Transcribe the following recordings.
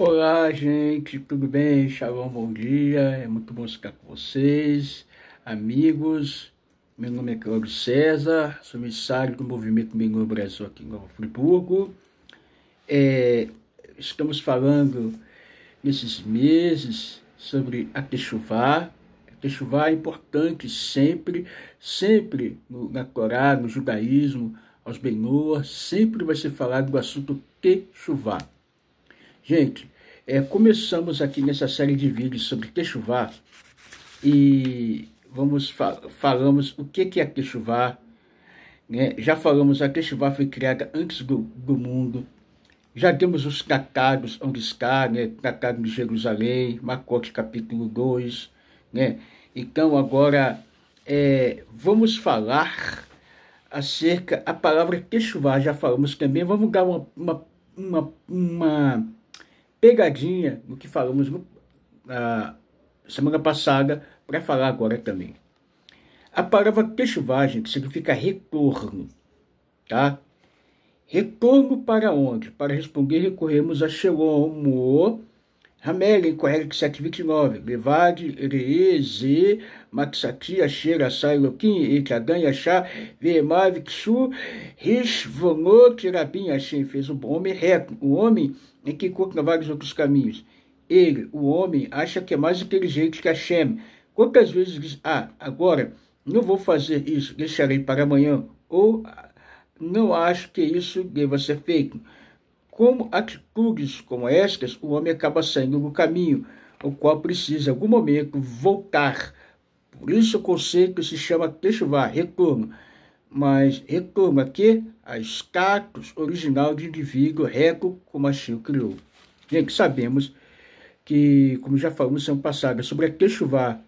Olá, gente, tudo bem? Shalom, bom dia. É muito bom ficar com vocês, amigos. Meu nome é Cláudio César, sou missário do Movimento Menor Brasil aqui em Nova Friburgo. É, estamos falando nesses meses sobre a Techuvá. A Techuvá é importante sempre, sempre no, na Torá, no judaísmo, aos Benor, sempre vai ser falado do assunto Techuvá. Gente, é, começamos aqui nessa série de vídeos sobre Quechuvá e vamos fa falamos o que, que é Quechuvá. Né? Já falamos, a Quechuvá foi criada antes do, do mundo. Já temos os tratados onde está, né? Tratado de Jerusalém, Marcos capítulo 2. Né? Então agora é, vamos falar acerca a palavra Quechuvá. Já falamos também, vamos dar uma, uma, uma, uma pegadinha no que falamos no, na semana passada para falar agora também. A palavra peixuvagem, que significa retorno, tá? Retorno para onde? Para responder, recorremos a Shalom, Ramelin, Coelho 729, Levade, Reeze, Maxatia, Cheira, Sai, Loquim, Ekadan, Yachá, Xu, Rish, Rishvonô, Tirabim, Hashem, fez o bom homem reto, o homem em é que encontra vários outros caminhos. Ele, o homem, acha que é mais inteligente que Hashem. Quantas vezes diz, ah, agora, não vou fazer isso, deixarei para amanhã, ou ah, não acho que isso deva ser feito como atitudes como estas, o homem acaba saindo do caminho, o qual precisa, em algum momento, voltar. Por isso o conceito se chama Teshuvah, retorno. Mas retorno aqui a status original de indivíduo reto como Achille assim criou. Gente, sabemos que, como já falamos semana passada, sobre a Teshuvah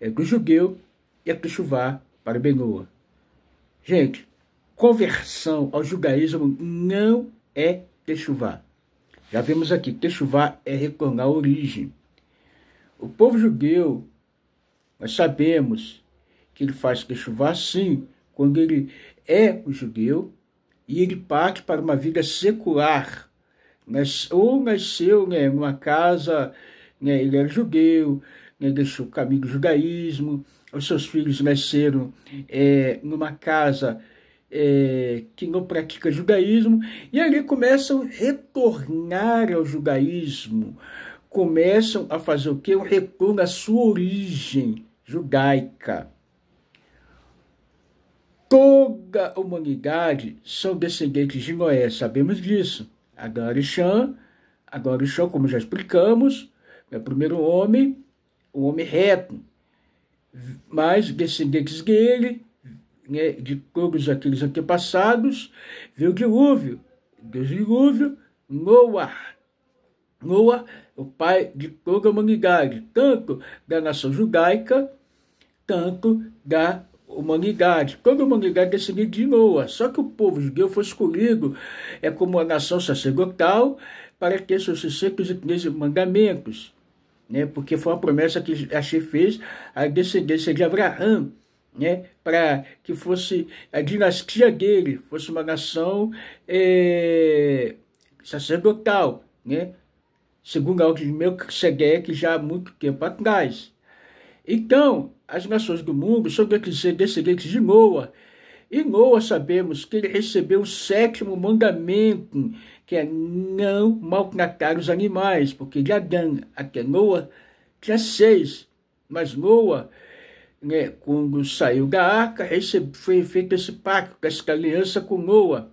é do judeu e a Teshuvah para Benoa. Gente, conversão ao judaísmo não é Techuvá. Já vemos aqui, Techuvá é retornar a origem. O povo judeu, nós sabemos que ele faz Techuvá sim, quando ele é o judeu e ele parte para uma vida secular. ou nasceu né, numa casa, né, ele era judeu, né, deixou o caminho do judaísmo, os seus filhos nasceram é, numa casa é, que não pratica judaísmo, e ali começam a retornar ao judaísmo, começam a fazer o que? Um retorno à sua origem judaica. Toda a humanidade são descendentes de Noé, sabemos disso. Agora e agora como já explicamos, é o primeiro homem, um homem reto, mas descendentes dele, né, de todos aqueles antepassados, veio o dilúvio. Deus dilúvio, Noah. Noah, o pai de toda a humanidade, tanto da nação judaica, tanto da humanidade. Toda a humanidade descendia de Noa. Só que o povo judeu foi escolhido é como a nação sacerdotal para ter seus 613 mandamentos. Né? Porque foi uma promessa que a fez à descendência de Abraão né, para que fosse a dinastia dele, fosse uma nação é, sacerdotal, né, segundo a ordem de Melquisedeque já há muito tempo atrás. Então, as nações do mundo são descendentes de Noa, e Noa sabemos que ele recebeu o sétimo mandamento, que é não maltratar os animais, porque de Adão até Noa tinha seis, mas Noa né, quando saiu da arca, esse, foi feito esse pacto, essa aliança com Noa.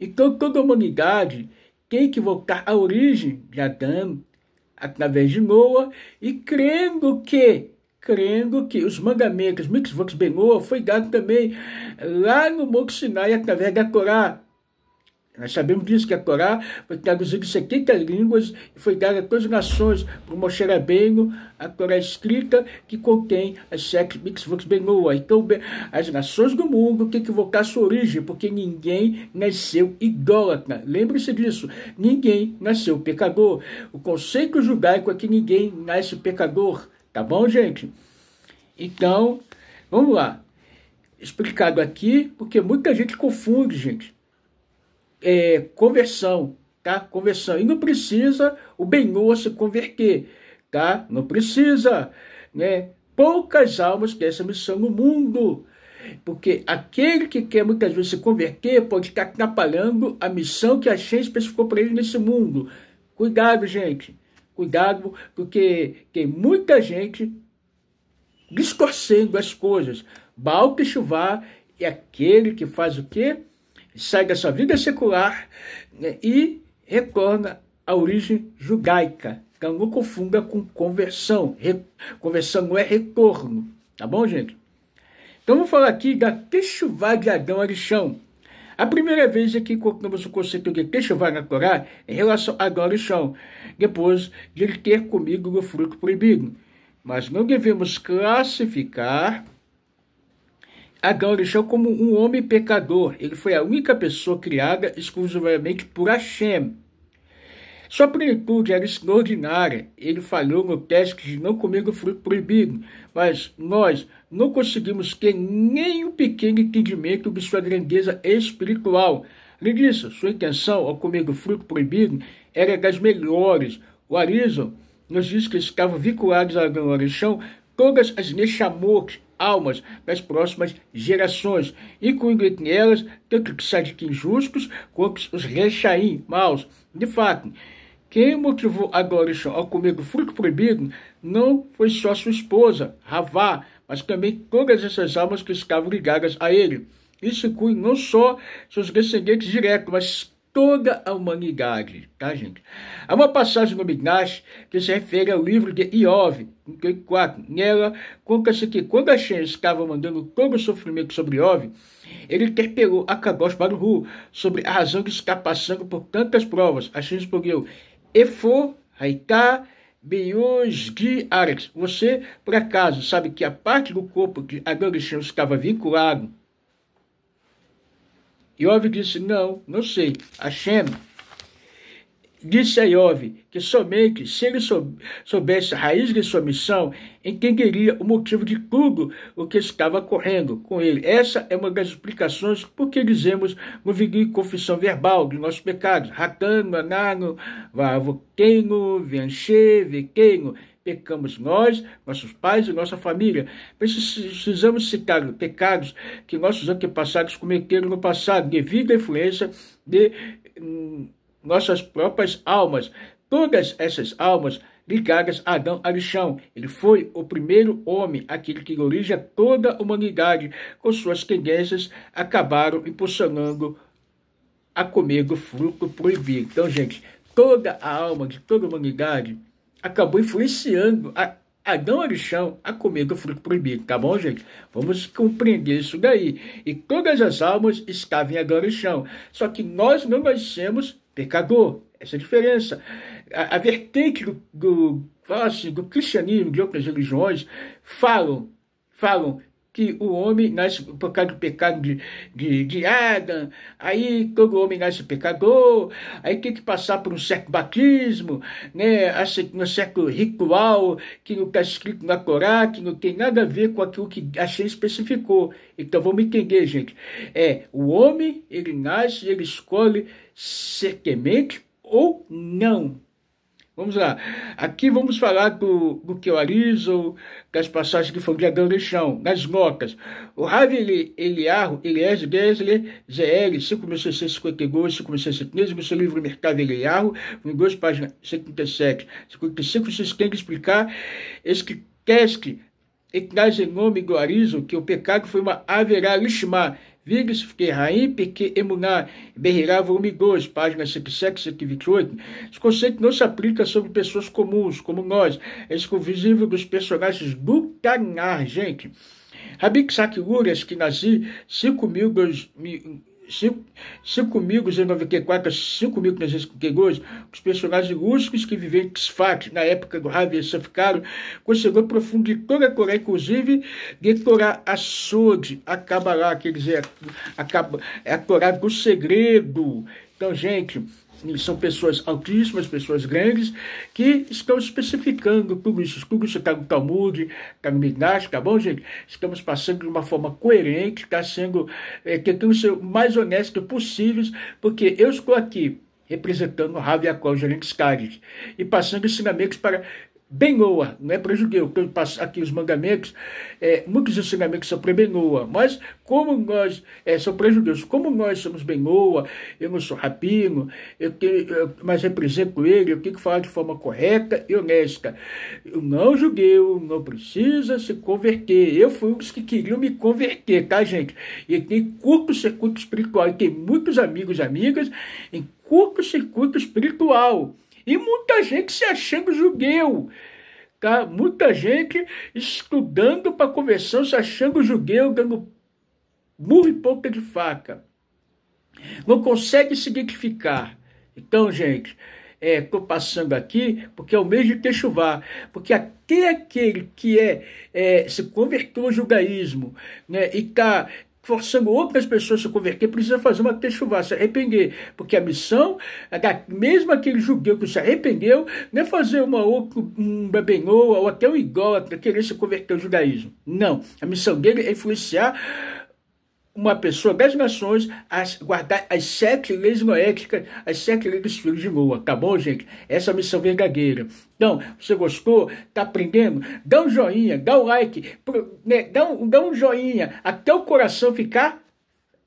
Então toda a humanidade tem que voltar à origem de Adão, através de Noa, e crendo que crendo que os mandamentos, mitzvot benoa, foi dado também lá no Monte Sinai através da Torá, nós sabemos disso, que a Corá foi traduzida em 70 línguas e foi dada a todas as nações por Moshe Rabbeinu, a Corá escrita que contém as sete mitzvot benoa. Então, as nações do mundo têm que voltar à sua origem, porque ninguém nasceu idólatra. Lembre-se disso, ninguém nasceu pecador. O conceito judaico é que ninguém nasce pecador, tá bom, gente? Então, vamos lá. Explicado aqui, porque muita gente confunde, gente é, conversão, tá? Conversão. E não precisa o Benhor se converter, tá? Não precisa, né? Poucas almas têm essa missão no mundo, porque aquele que quer muitas vezes se converter pode estar atrapalhando a missão que a gente especificou para ele nesse mundo. Cuidado, gente. Cuidado, porque tem muita gente discorcendo as coisas. Baal chuvá é aquele que faz o quê? sai da sua vida secular né, e retorna à origem judaica. Então não confunda com conversão. Conversão não é retorno. Tá bom, gente? Então vamos falar aqui da Teshuvah de Adão Arixão. A primeira vez é que encontramos o conceito de Teshuvah na Torá em relação a Adão Arixão, depois de ele ter comido o fruto proibido. Mas não devemos classificar Adão nasceu como um homem pecador. Ele foi a única pessoa criada exclusivamente por Hashem. Sua plenitude era extraordinária. Ele falhou no teste de não comer o fruto proibido, mas nós não conseguimos ter nem um pequeno entendimento de sua grandeza espiritual. Além disso, sua intenção ao comer o fruto proibido era das melhores. O Arizo nos diz que estavam vinculados a Adão Orixão todas as Neshamot, almas das próximas gerações, incluindo entre elas tanto os sadiquins justos quanto os rechaim maus. De fato, quem motivou Adoration ao comer o fruto proibido não foi só sua esposa, Ravá, mas também todas essas almas que estavam ligadas a ele. Isso inclui não só seus descendentes diretos, mas toda a humanidade, tá, gente? Há uma passagem no Midrash que se refere ao livro de Iov, 34. Nela, conta-se que quando Hashem estava mandando todo o sofrimento sobre Iov, ele interpelou a Kadosh Baruhu sobre a razão de estar passando por tantas provas. Hashem respondeu, Efo, Haitá, Biões, de Arex, você, por acaso, sabe que a parte do corpo que a Adão estava vinculado Iov disse: Não, não sei. Hashem disse a Iov que somente se ele soubesse a raiz de sua missão, entenderia o motivo de tudo o que estava correndo com ele. Essa é uma das explicações por que dizemos no vídeo confissão verbal de nossos pecados. Ratano, vavo, vavoqueino, Vianche, vequeino pecamos nós, nossos pais e nossa família. Precisamos citar pecados que nossos antepassados cometeram no passado, devido à influência de hum, nossas próprias almas. Todas essas almas ligadas a Adão ao Ele foi o primeiro homem, aquele que origina toda a humanidade, com suas tendências acabaram impulsionando a comer o fruto proibido. Então, gente, toda a alma de toda a humanidade acabou influenciando a Adão Orixão a comer do fruto proibido, tá bom, gente? Vamos compreender isso daí. E todas as almas estavam em Adão Orixão, só que nós não nascemos pecador. Essa é a diferença. A, a vertente do, do, assim, do cristianismo, de outras religiões, falam, falam que o homem nasce por causa do pecado de, de, de Adam, aí todo homem nasce pecador, aí tem que passar por um certo batismo, né, um assim, certo ritual que não está escrito na Corá, que não tem nada a ver com aquilo que a Shem especificou. Então vamos entender, gente. É, o homem, ele nasce, ele escolhe ser temente ou não. Vamos lá. Aqui vamos falar do, do que o Arizo, das passagens que foram de Adão chão, nas notas. O Ravi Eliarro, Elias Gessler, ZL 5.652, 5.613, no seu livro Mercado Eliarro, em 2, página 77, 55, vocês têm que explicar esse que e traz em nome do Arizo que o pecado foi uma averá lishma, Vigis Ferraim, Pique Emuná, Berrirá, volume 2, páginas 77 128. Esse conceito não se aplica sobre pessoas comuns, como nós, é exclusivo dos personagens do Tanar, gente. Rabik Sakiuri Ashkenazi, 5.000, Chico, Chico Migo, os personagens russos que viviam X-Fact na época do Javier Safkaro, conseguiu aprofundar toda a Coreia, inclusive decorar a Açude, a Kabbalah, quer dizer, a, a, é a Torá do segredo. Então, gente, são pessoas altíssimas, pessoas grandes, que estão especificando tudo isso. Tudo isso está no Talmud, está no Midrash, tá bom, gente? Estamos passando de uma forma coerente, está sendo, é, tentando ser o mais honesto possível, porque eu estou aqui representando Ravi Akol Gerentes Kares e passando ensinamentos para bengoa, não é para eu passo aqui os mangamentos. é, muitos ensinamentos são para bengoa, mas como nós é, são para como nós somos bengoa, eu não sou rapino, eu tenho, eu, mas represento ele, eu tenho que falar de forma correta e honesta. Eu não judeu, não precisa se converter. Eu fui um dos que queriam me converter, tá, gente? E tem curto-circuito espiritual, e tem muitos amigos e amigas em curto-circuito espiritual e muita gente se achando judeu. Tá? Muita gente estudando para conversão, se achando judeu, dando murro e ponta de faca. Não consegue se identificar. Então, gente, estou é, passando aqui porque é o mês de Techuvá, porque até aquele que é, é se converteu ao judaísmo né, e está forçando outras pessoas a se converter, precisa fazer uma techuvá, se arrepender, porque a missão, mesmo aquele judeu que se arrependeu, não é fazer uma outra, um babenhoa ou até um igual, querer se converter ao judaísmo. Não, a missão dele é influenciar uma pessoa das nações a guardar as sete leis noéticas, as sete leis dos filhos de Noa, tá bom, gente? Essa é a missão verdadeira. Então, você gostou? Tá aprendendo? Dá um joinha, dá um like, né? dá, um, dá um joinha, até o coração ficar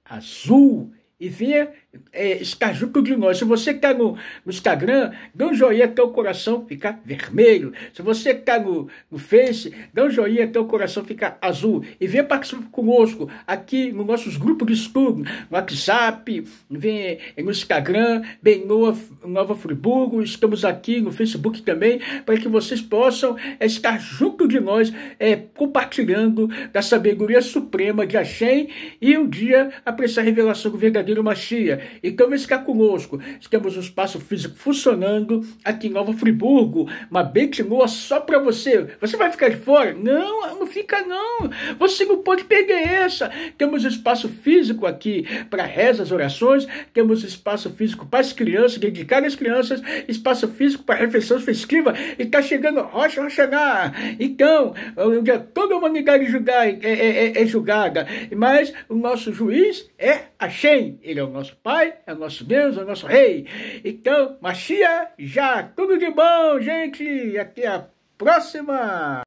azul e venha é, de nós. Se você está no, no, Instagram, dá um joinha até o coração ficar vermelho. Se você está no, no Face, dá um joinha até o coração ficar azul. E vem participar conosco aqui nos nossos grupos de estudo, no WhatsApp, vem eh, no Instagram, bem Nova, Nova Friburgo. Estamos aqui no Facebook também, para que vocês possam estar eh, junto de eh, nós, é, compartilhando da sabedoria suprema de Axém e um dia apreciar a revelação do verdadeiro Mashiach e então, vamos ficar conosco. Temos um espaço físico funcionando aqui em Nova Friburgo, uma Betinoa só para você. Você vai ficar de fora? Não, não fica não. Você não pode perder essa. Temos espaço físico aqui para rezas, orações, temos espaço físico para as crianças, dedicar as crianças, espaço físico para refeição festiva e está chegando Rocha Rochaná. Então, onde toda a humanidade julgar, é, é, é, é julgada, mas o nosso juiz é a Shen ele é o nosso pai Pai, é o nosso Deus, é o nosso Rei. Então, Machia, já tudo de bom, gente. Até a próxima.